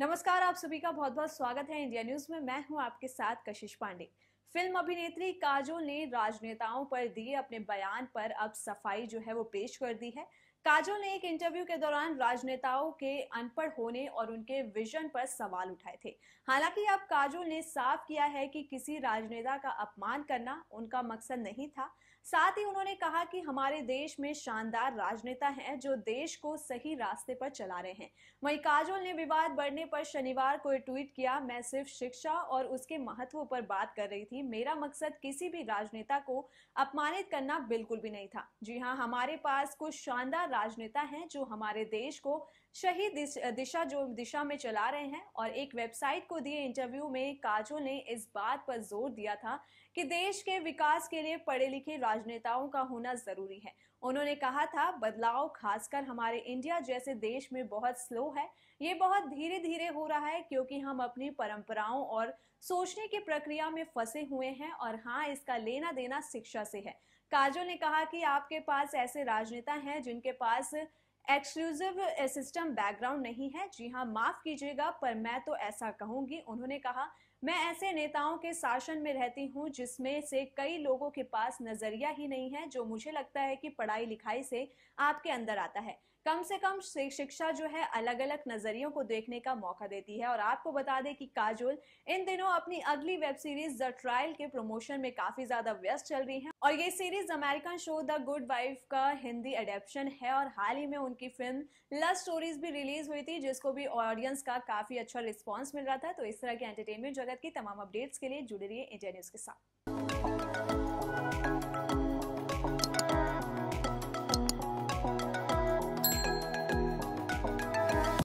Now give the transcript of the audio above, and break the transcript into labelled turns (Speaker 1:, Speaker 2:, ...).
Speaker 1: नमस्कार आप सभी का बहुत बहुत स्वागत है इंडिया न्यूज में मैं हूं आपके साथ कशिश पांडे फिल्म अभिनेत्री काजोल ने राजनेताओं पर दिए अपने बयान पर अब सफाई जो है वो पेश कर दी है काजोल ने एक इंटरव्यू के दौरान राजनेताओं के अनपढ़ होने और उनके विजन पर सवाल उठाए थे हालांकि अब काजोल ने साफ किया है कि किसी राजनेता का अपमान करना उनका मकसद नहीं था साथ ही उन्होंने कहा कि हमारे देश में शानदार राजनेता हैं जो देश को सही रास्ते पर चला रहे हैं वही काजोल ने विवाद बढ़ने पर शनिवार को ट्वीट किया मैं सिर्फ शिक्षा और उसके महत्व पर बात कर रही थी मेरा मकसद किसी भी राजनेता को अपमानित करना बिल्कुल भी नहीं था जी हाँ हमारे पास कुछ शानदार राजनेता हैं जो हमारे देश को सही दिशा जो दिशा में चला रहे हैं और एक वेबसाइट को दिए इंटरव्यू में काजोल ने इस बात पर जोर दिया था कि देश के विकास के लिए पढ़े लिखे राजनेताओं का होना जरूरी है उन्होंने कहा था बदलाव खासकर हमारे इंडिया जैसे देश में बहुत स्लो है ये बहुत धीरे धीरे हो रहा है क्योंकि हम अपनी परंपराओं और सोचने की प्रक्रिया में फंसे हुए हैं और हाँ इसका लेना देना शिक्षा से है काजोल ने कहा कि आपके पास ऐसे राजनेता हैं जिनके पास एक्सक्लूसिव सिस्टम बैकग्राउंड नहीं है जी हाँ माफ कीजिएगा पर मैं तो ऐसा कहूंगी उन्होंने कहा मैं ऐसे नेताओं के शासन में रहती हूँ जिसमें से कई लोगों के पास नजरिया ही नहीं है जो मुझे लगता है कि पढ़ाई लिखाई से आपके अंदर आता है कम से कम शिक्षा जो है अलग अलग नजरियों को देखने का मौका देती है और आपको बता दें कि काजोल इन दिनों अपनी अगली वेब सीरीज द ट्रायल के प्रमोशन में काफी ज्यादा व्यस्त चल रही है और ये series American show the good wife का हिंदी एडेप्शन है और हाल ही में उन उनकी फिल्म लव स्टोरीज भी रिलीज हुई थी जिसको भी ऑडियंस का काफी अच्छा रिस्पॉन्स मिल रहा था तो इस तरह के एंटरटेनमेंट जगत की तमाम अपडेट्स के लिए जुड़े रही है इंडिया न्यूज के साथ